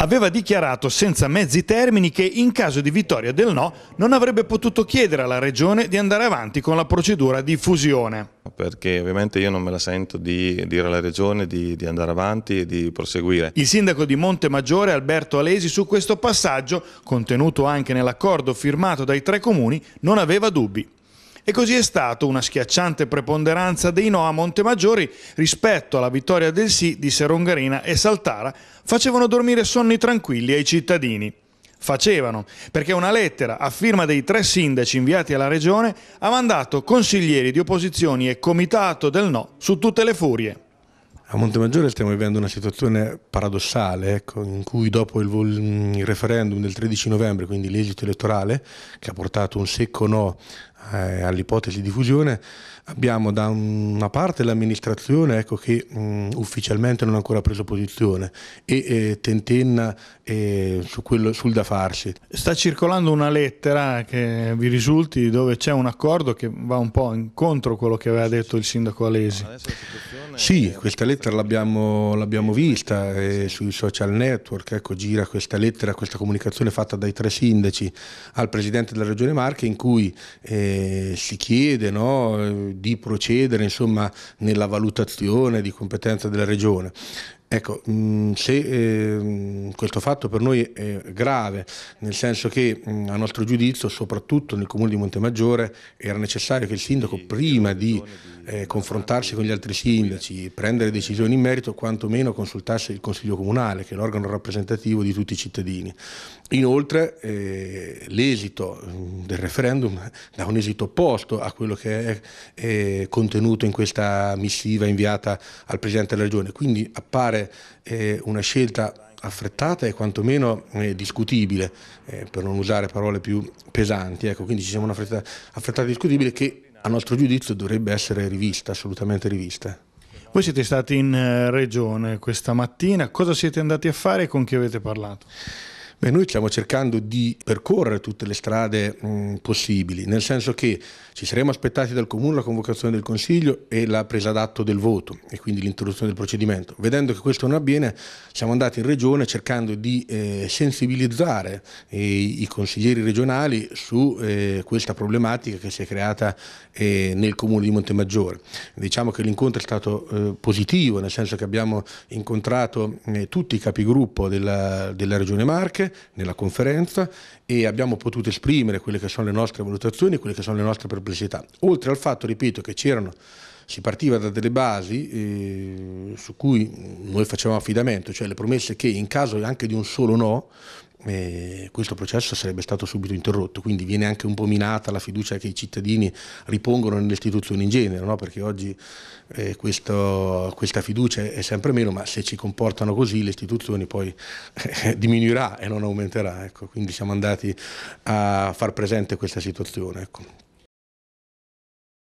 aveva dichiarato senza mezzi termini che in caso di vittoria del no non avrebbe potuto chiedere alla Regione di andare avanti con la procedura di fusione. Perché ovviamente io non me la sento di dire alla Regione di, di andare avanti e di proseguire. Il sindaco di Monte Maggiore, Alberto Alesi su questo passaggio, contenuto anche nell'accordo firmato dai tre comuni, non aveva dubbi. E così è stato una schiacciante preponderanza dei no a Montemaggiori rispetto alla vittoria del sì di Serongarina e Saltara facevano dormire sonni tranquilli ai cittadini. Facevano, perché una lettera a firma dei tre sindaci inviati alla regione ha mandato consiglieri di opposizioni e comitato del no su tutte le furie. A Montemaggiore stiamo vivendo una situazione paradossale, ecco, in cui dopo il, il, referendum del 13 novembre, quindi l'esito elettorale, che ha portato un secco no eh, all'ipotesi di fusione, abbiamo da una parte l'amministrazione ecco, che mh, mm, ufficialmente non ha ancora preso posizione e eh, tentenna eh, su quello, sul da farsi. Sta circolando una lettera che vi risulti dove c'è un accordo che va un po' incontro a quello che aveva detto il sindaco Alesi. No, sì, questa lettera lettera l'abbiamo, l'abbiamo vista eh, sui social network, ecco, gira questa lettera, questa comunicazione fatta dai tre sindaci al presidente della Regione Marche in cui eh, si chiede no, eh, di procedere insomma, nella valutazione di competenza della Regione. Ecco, mm, se ehm, questo fatto per noi è grave, nel senso che mm, a nostro giudizio, soprattutto nel comune di Montemaggiore, era necessario che il sindaco, prima di eh, confrontarsi con gli altri sindaci, prendere decisioni in merito, quantomeno consultasse il Consiglio Comunale, che è l'organo rappresentativo di tutti i cittadini. Inoltre, eh, l'esito mm, del referendum dà un esito opposto a quello che è contenuto in questa missiva inviata al Presidente della Regione, quindi appare considerare eh, una scelta affrettata e quantomeno eh, discutibile, eh, per non usare parole più pesanti, ecco, quindi ci siamo una affrettata, affrettata discutibile che a nostro giudizio dovrebbe essere rivista, assolutamente rivista. Voi siete stati in eh, regione questa mattina, cosa siete andati a fare e con chi avete parlato? Beh, noi stiamo cercando di percorrere tutte le strade mh, possibili, nel senso che ci saremmo aspettati dal Comune la convocazione del Consiglio e la presa d'atto del voto e quindi l'introduzione del procedimento. Vedendo che questo non avviene siamo andati in Regione cercando di eh, sensibilizzare eh, i consiglieri regionali su eh, questa problematica che si è creata eh, nel Comune di Montemaggiore. Diciamo che l'incontro è stato eh, positivo, nel senso che abbiamo incontrato eh, tutti i capigruppo della, della Regione Marche, nella conferenza e abbiamo potuto esprimere quelle che sono le nostre valutazioni, quelle che sono le nostre perplessità. Oltre al fatto, ripeto, che c'erano si partiva da delle basi eh, su cui noi facevamo affidamento, cioè le promesse che in caso anche di un solo no eh, questo processo sarebbe stato subito interrotto, quindi viene anche un po' minata la fiducia che i cittadini ripongono nelle istituzioni in genere, no? perché oggi eh, questo, questa fiducia è sempre meno, ma se ci comportano così le istituzioni poi eh, diminuirà e non aumenterà, ecco. quindi siamo andati a far presente questa situazione. Ecco.